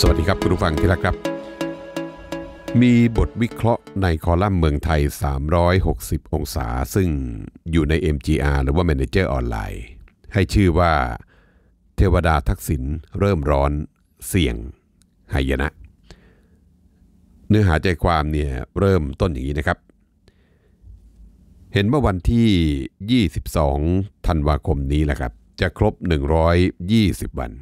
สวัสดีครับคุณผู้ฟังที่รักครับ มีบทวิเคราะห์ในคอลัมน์เมืองไทย 360 องศา ซึ่งอยู่ใน MGR หรือว่า Manager ออนไลน์ให้ชื่อว่าเทวดาทักษิณเริ่มร้อนเสี่ยงหายนะ เนื้อหาใจความเนี่ยเริ่มต้นอย่างนี้นะครับ เห็นเมื่อวันที่ 22ธันวาคมนี้แหละครับ จะครบ 120 วัน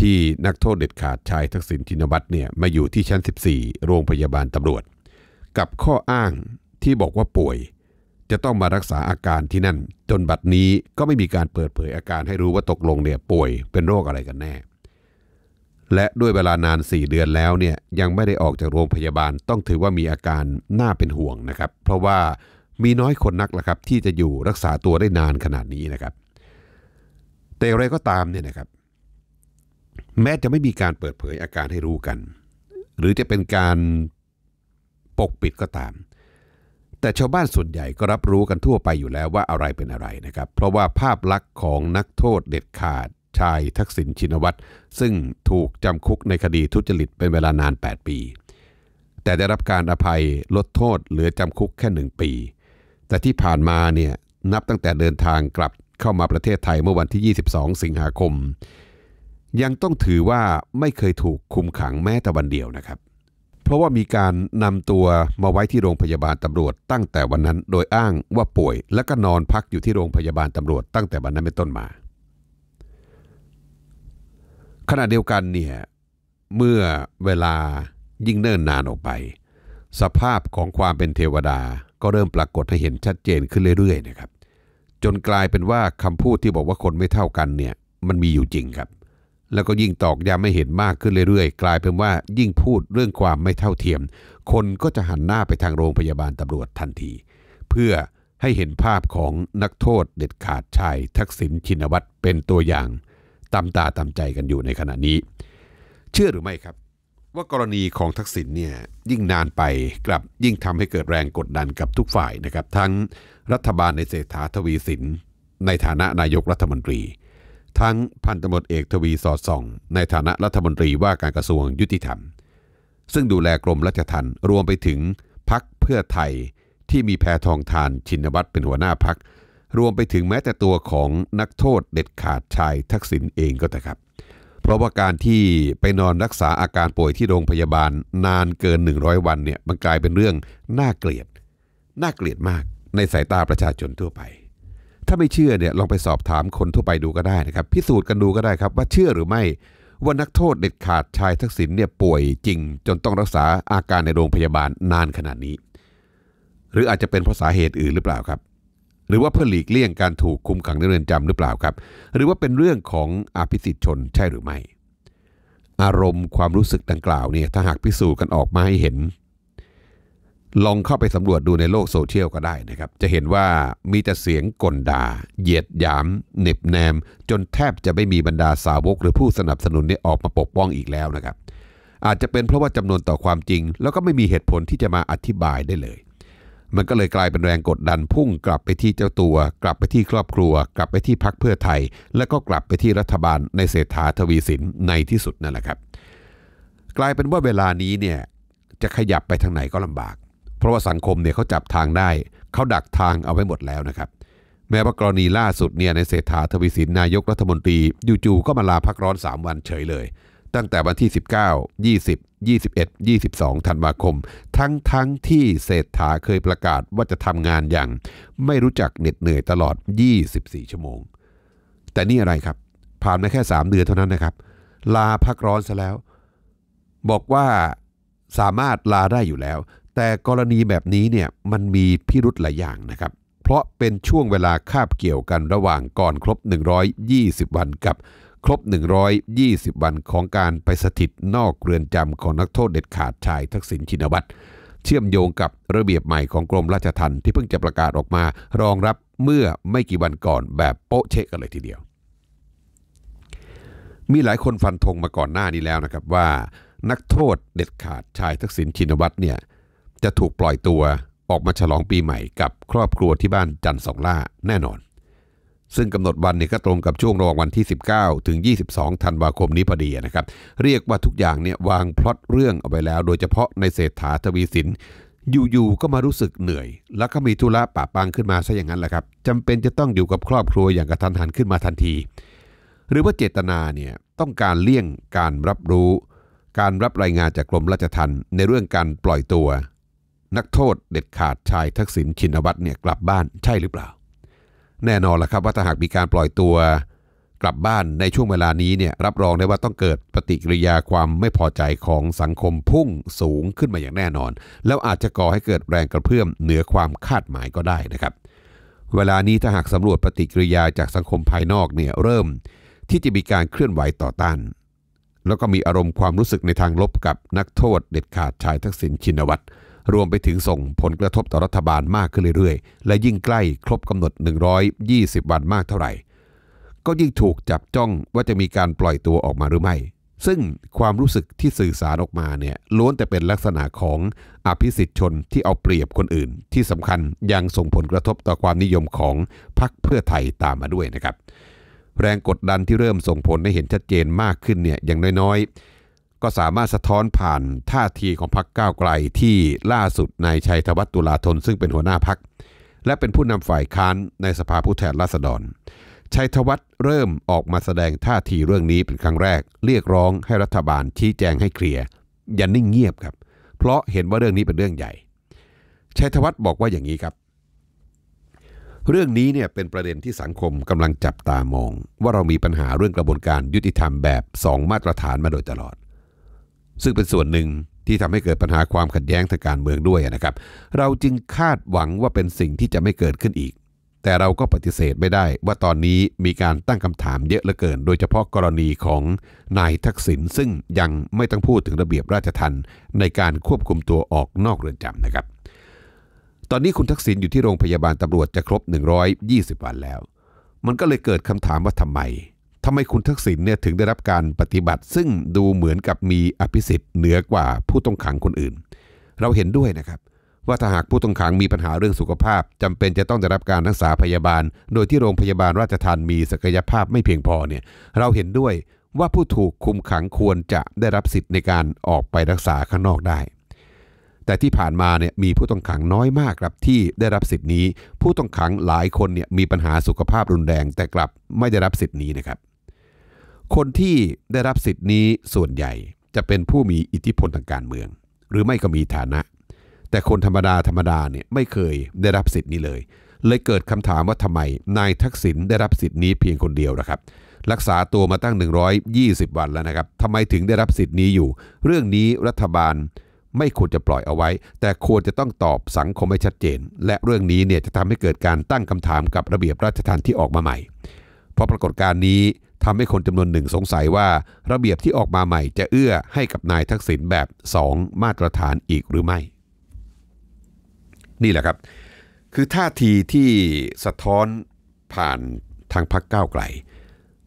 ที่นักโทษเด็ดขาดชายทักษิณชินวัตรเนี่ยมาอยู่ที่ชั้น 14 โรงพยาบาลตำรวจ กับข้ออ้างที่บอกว่าป่วย จะต้องมารักษาอาการที่นั่นจนบัดนี้ก็ไม่มีการเปิดเผยอาการให้รู้ว่าตกลงเนี่ยป่วยเป็นโรคอะไรกันแน่ และด้วยเวลานาน 4 เดือนแล้วเนี่ยยังไม่ได้ออกจากโรงพยาบาลต้องถือว่ามีอาการน่าเป็นห่วงนะครับ เพราะว่ามีน้อยคนนักละครับ ที่จะอยู่รักษาตัวได้นานขนาดนี้นะครับ แต่อะไรก็ตามเนี่ยนะครับแม้จะไม่มีการเปิดเผยอาการให้รู้กัน หรือจะเป็นการปกปิดก็ตาม แต่ชาวบ้านส่วนใหญ่ก็รับรู้กันทั่วไปอยู่แล้วว่าอะไรเป็นอะไรนะครับเพราะว่าภาพลักษณ์ของนักโทษเด็ดขาดชายทักษิณชินวัตรซึ่งถูกจำคุกในคดีทุจริตเป็นเวลานาน 8 ปี แต่ได้รับการอภัยลดโทษเหลือจำคุกแค่ 1 ปี แต่ที่ผ่านมาเนี่ยนับตั้งแต่เดินทางกลับเข้ามาประเทศไทยเมื่อวันที่ 22 สิงหาคมยังต้องถือว่าไม่เคยถูกคุมขังแม้แต่วันเดียวนะครับ เพราะว่ามีการนำตัวมาไว้ที่โรงพยาบาลตำรวจตั้งแต่วันนั้น โดยอ้างว่าป่วยและก็นอนพักอยู่ที่โรงพยาบาลตำรวจตั้งแต่วันนั้นเป็นต้นมา ขณะเดียวกันเนี่ยเมื่อเวลายิ่งเนิ่นนานออกไป สภาพของความเป็นเทวดาก็เริ่มปรากฏให้เห็นชัดเจนขึ้นเรื่อยๆนะครับ จนกลายเป็นว่าคำพูดที่บอกว่าคนไม่เท่ากันเนี่ยมันมีอยู่จริงครับแล้วก็ยิ่งตอกย้ำไม่เห็นมากขึ้นเรื่อยๆ กลายเป็นว่ายิ่งพูดเรื่องความไม่เท่าเทียม คนก็จะหันหน้าไปทางโรงพยาบาลตำรวจทันที เพื่อให้เห็นภาพของนักโทษเด็ดขาดชาย ทักษิณชินวัตร เป็นตัวอย่างตามตาตามใจกันอยู่ในขณะนี้ เชื่อหรือไม่ครับ ว่ากรณีของทักษิณเนี่ย ยิ่งนานไปกลับยิ่งทำให้เกิดแรงกดดันกับทุกฝ่ายนะครับ ทั้งรัฐบาลในเศรษฐาทวีสินในฐานะนายกรัฐมนตรีทั้งพันตำรวจเอกทวีสอดส่องในฐานะรัฐมนตรีว่าการกระทรวงยุติธรรม ซึ่งดูแลกรมรัชทัน์รวมไปถึงพักเพื่อไทยที่มีแพทองทานชินวัตรเป็นหัวหน้าพัก รวมไปถึงแม้แต่ตัวของนักโทษเด็ดขาดชายทักษิณเองก็เถอะครับ เพราะว่าการที่ไปนอนรักษาอาการป่วยที่โรงพยาบาลนานเกิน 100 วันเนี่ยมันกลายเป็นเรื่องน่าเกลียด น่าเกลียดมากในสายตาประชาชนทั่วไปถ้าไม่เชื่อเนี่ยลองไปสอบถามคนทั่วไปดูก็ได้นะครับ พิสูจน์กันดูก็ได้ครับว่าเชื่อหรือไม่ว่านักโทษเด็ดขาดชายทักษิณเนี่ยป่วยจริง จนต้องรักษาอาการในโรงพยาบาลนานขนาดนี้ หรืออาจจะเป็นเพราะสาเหตุอื่นหรือเปล่าครับ หรือว่าเพื่อหลีกเลี่ยงการถูกคุมขังในเรือนจำหรือเปล่าครับ หรือว่าเป็นเรื่องของอภิสิทธิชนใช่หรือไม่ อารมณ์ความรู้สึกดังกล่าวเนี่ยถ้าหากพิสูจน์กันออกมาให้เห็นลองเข้าไปสำรวจดูในโลกโซเชียลก็ได้นะครับ จะเห็นว่ามีแต่เสียงก่นด่า เหยียดหยาม เน็บแนม จนแทบจะไม่มีบรรดาสาวก หรือผู้สนับสนุนไนีออกมาปกป้องอีกแล้วนะครับ อาจจะเป็นเพราะว่าจำนวนต่อความจริง แล้วก็ไม่มีเหตุผลที่จะมาอธิบายได้เลย มันก็เลยกลายเป็นแรงกดดันพุ่งกลับไปที่เจ้าตัว กลับไปที่ครอบครัว กลับไปที่พักเพื่อไทย และก็กลับไปที่รัฐบาลในเศรษฐาทวีสินในที่สุดนั่นแหละครับ กลายเป็นว่าเวลานี้เนี่ยจะขยับไปทางไหนก็ลำบากเพราะว่าสังคมเนี่ยเขาจับทางได้ เขาดักทางเอาไว้หมดแล้วนะครับ แม้ว่ากรณีล่าสุดเนี่ยในเศรษฐาทวีสิน นายกรัฐมนตรีจู่ๆก็มาลาพักร้อน 3 วันเฉยเลย ตั้งแต่วันที่ 19 20 21 22 ธันวาคม ทั้งทั้งที่เศรษฐาเคยประกาศว่าจะทำงานอย่าง ไม่รู้จักเหน็ดเหนื่อยตลอด 24 ชั่วโมง แต่นี่อะไรครับ ผ่านมาแค่ 3 เดือนเท่านั้นนะครับ ลาพักร้อนซะแล้ว บอกว่าสามารถลาได้อยู่แล้วแต่กรณีแบบนี้เนี่ยมันมีพิรุธหลายอย่างนะครับ เพราะเป็นช่วงเวลาคาบเกี่ยวกันระหว่างก่อนครบ120 วันกับ ครบ 120 วันของการไปสถิตนอกเรือนจำของนักโทษเด็ดขาดชายทักษิณชินวัตรเชื่อมโยงกับระเบียบใหม่ของกรมราชทัณฑ์ที่เพิ่งจะประกาศออกมารองรับเมื่อไม่กี่วันก่อนแบบโป๊ะเชกกันเลยทีเดียว มีหลายคนฟันธงมาก่อนหน้านี้แล้วนะครับว่า นักโทษเด็ดขาดชายทักษิณชินวัตรเนี่ยจะถูกปล่อยตัวออกมาฉลองปีใหม่กับครอบครัวที่บ้านจันสองล่าแน่นอน ซึ่งกำหนดวันเนี่ยก็ตรงกับช่วงระหว่างวันที่ 19 ถึง 22ธันวาคมนี้พอดีนะครับ เรียกว่าทุกอย่างเนี่ยวางพล็อตเรื่องเอาไว้แล้ว โดยเฉพาะในเศรษฐาทวีสินอยู่ ๆ ก็มารู้สึกเหนื่อย แล้วก็มีธุระปะปังขึ้นมาซะอย่างนั้นแหละครับจำเป็นจะต้องอยู่กับครอบครัวอย่างกระทันหันขึ้นมาทันที หรือว่าเจตนาเนี่ยต้องการเลี่ยงการรับรู้ การรับรายงานจากกรมราชทัณฑ์ในเรื่องการปล่อยตัวนักโทษ เด็ดขาดชายทักษิณชินวัตรเนี่ยกลับบ้านใช่หรือเปล่า แน่นอนละครับว่าถ้าหากมีการปล่อยตัวกลับบ้านในช่วงเวลานี้เนี่ยรับรองได้ว่าต้องเกิดปฏิกิริยาความไม่พอใจของสังคมพุ่งสูงขึ้นมาอย่างแน่นอน แล้วอาจจะก่อให้เกิดแรงกระเพื่อมเหนือความคาดหมายก็ได้นะครับ เวลานี้ถ้าหากสำรวจปฏิกิริยาจากสังคมภายนอกเนี่ยเริ่มที่จะมีการเคลื่อนไหวต่อต้าน แล้วก็มีอารมณ์ความรู้สึกในทางลบกับนักโทษ เด็ดขาดชายทักษิณชินวัตรรวมไปถึงส่งผลกระทบต่อรัฐบาลมากขึ้นเรื่อยๆ และยิ่งใกล้ครบกำหนด 120 วันมากเท่าไหร่ ก็ยิ่งถูกจับจ้องว่าจะมีการปล่อยตัวออกมาหรือไม่ ซึ่งความรู้สึกที่สื่อสารออกมาเนี่ยล้วนแต่เป็นลักษณะของอภิสิทธิชนที่เอาเปรียบคนอื่น ที่สำคัญยังส่งผลกระทบต่อความนิยมของพรรคเพื่อไทยตามมาด้วยนะครับแรงกดดันที่เริ่มส่งผลให้เห็นชัดเจนมากขึ้นเนี่ยอย่างน้อยๆก็สามารถสะท้อนผ่านท่าทีของพรรคก้าวไกลที่ล่าสุดนายชัยธวัฒน์ตุลาธนซึ่งเป็นหัวหน้าพรรคและเป็นผู้นำฝ่ายค้านในสภาผู้แทนราษฎรชัยธวัฒน์เริ่มออกมาแสดงท่าทีเรื่องนี้เป็นครั้งแรก เรียกร้อง ให้รัฐบาลชี้แจงให้เคลียร์อย่านิ่งเงียบครับ เพราะเห็นว่าเรื่องนี้เป็นเรื่องใหญ่ชัยธวัฒน์บอกว่าอย่างนี้ครับ เรื่องนี้เนี่ยเป็นประเด็นที่สังคมกำลังจับตามอง ว่าเรามีปัญหาเรื่องกระบวนการยุติธรรมแบบ 2 มาตรฐานมาโดยตลอดซึ่งเป็นส่วนหนึ่งที่ทำให้เกิดปัญหาความขัดแย้งทางการเมืองด้วยนะครับ เราจึงคาดหวังว่าเป็นสิ่งที่จะไม่เกิดขึ้นอีก แต่เราก็ปฏิเสธไม่ได้ว่าตอนนี้มีการตั้งคำถามเยอะเหลือเกิน โดยเฉพาะกรณีของนายทักษิณซึ่งยังไม่ต้องพูดถึงระเบียบราชทันในการควบคุมตัวออกนอกเรือนจำนะครับ ตอนนี้คุณทักษิณอยู่ที่โรงพยาบาลตำรวจจะครบ 120วันแล้ว มันก็เลยเกิดคำถามว่าทำไมทำไมคุณทักษิณเนี่ยถึงได้รับการปฏิบัติ ซึ่งดูเหมือนกับมีอภิสิทธิ์เหนือกว่าผู้ต้องขังคนอื่น เราเห็นด้วยนะครับ ว่าถ้าหากผู้ต้องขังมีปัญหาเรื่องสุขภาพ จำเป็นจะต้องได้รับการรักษาพยาบาล โดยที่โรงพยาบาลราชทานมีศักยภาพไม่เพียงพอเนี่ยเราเห็นด้วยว่าผู้ถูกคุมขังควรจะได้รับสิทธิ์ในการออกไปรักษาข้างนอกได้ แต่ที่ผ่านมาเนี่ยมีผู้ต้องขังน้อยมากครับที่ได้รับสิทธิ์นี้ ผู้ต้องขังหลายคนเนี่ยมีปัญหาสุขภาพรุนแรง แต่กลับไม่ได้รับสิทธิ์นี้นะครับคนที่ได้รับสิทธินี้ส่วนใหญ่จะเป็นผู้มีอิทธิพลทางการเมือง หรือไม่ก็มีฐานะ แต่คนธรรมดาธรรมดาเนี่ยไม่เคยได้รับสิทธินี้เลย เลยเกิดคำถามว่าทำไมนายทักษิณได้รับสิทธินี้เพียงคนเดียวนะครับ รักษาตัวมาตั้ง 120 วันแล้วนะครับทำไมถึงได้รับสิทธินี้อยู่ เรื่องนี้รัฐบาลไม่ควรจะปล่อยเอาไว้ แต่ควรจะต้องตอบสังคมให้ชัดเจน และเรื่องนี้เนี่ยจะทำให้เกิดการตั้งคำถามกับระเบียบราชทัณฑ์ที่ออกมาใหม่ เพราะปรากฏการณ์นี้ทำให้คนจำนวนหนึ่งสงสัยว่าระเบียบที่ออกมาใหม่ จะเอื้อให้กับนายทักษิณแบบ 2 มาตรฐานอีกหรือไม่ นี่แหละครับ คือท่าทีที่สะท้อนผ่านทางพักก้าวไกล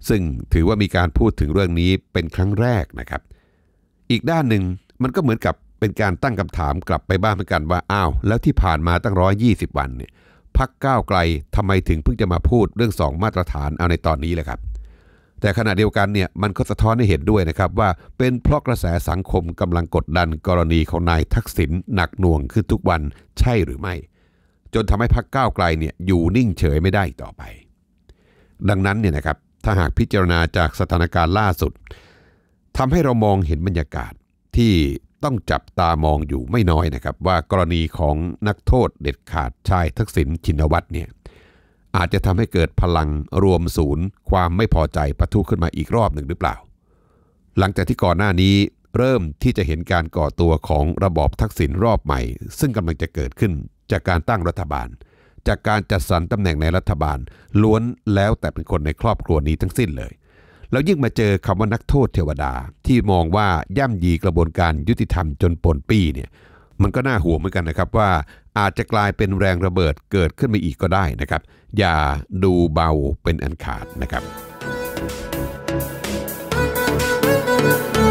ซึ่งถือว่ามีการพูดถึงเรื่องนี้เป็นครั้งแรกนะครับ อีกด้านหนึ่งมันก็เหมือนกับเป็นการตั้งคำถามกลับไปบ้านเหมือนกันว่า อ้าว แล้วที่ผ่านมาตั้งร้อยยี่สิบวันเนี่ยพักก้าวไกลทำไมถึงเพิ่งจะมาพูดเรื่องสองมาตรฐานเอาในตอนนี้แหละครับแต่ขณะเดียวกันเนี่ยมันก็สะท้อนให้เห็นด้วยนะครับ ว่าเป็นเพราะกระแสสังคมกำลังกดดันกรณีของนายทักษิณหนักหน่วงขึ้นทุกวันใช่หรือไม่ จนทำให้พักก้าวไกลเนี่ยอยู่นิ่งเฉยไม่ได้ต่อไป ดังนั้นเนี่ยนะครับถ้าหากพิจารณาจากสถานการณ์ล่าสุด ทำให้เรามองเห็นบรรยากาศที่ต้องจับตามองอยู่ไม่น้อยนะครับว่ากรณีของนักโทษเด็ดขาดชายทักษิณชินวัตรเนี่ยอาจจะทำให้เกิดพลังรวมศูนย์ความไม่พอใจประทุขึ้นมาอีกรอบหนึ่งหรือเปล่า หลังจากที่ก่อนหน้านี้ เริ่มที่จะเห็นการก่อตัวของระบอบทักษิณรอบใหม่ ซึ่งกำลังจะเกิดขึ้นจากการตั้งรัฐบาล จากการจัดสรรตำแหน่งในรัฐบาลล้วนแล้วแต่เป็นคนในครอบครัวนี้ทั้งสิ้นเลย แล้วยิ่งมาเจอคำว่านักโทษเทวดาที่มองว่าย่ำยีกระบวนการยุติธรรมจนปนปี้เนี่ย มันก็น่าห่วงเหมือนกันนะครับว่าอาจจะกลายเป็นแรงระเบิดเกิดขึ้นมาอีกก็ได้นะครับ อย่าดูเบาเป็นอันขาดนะครับ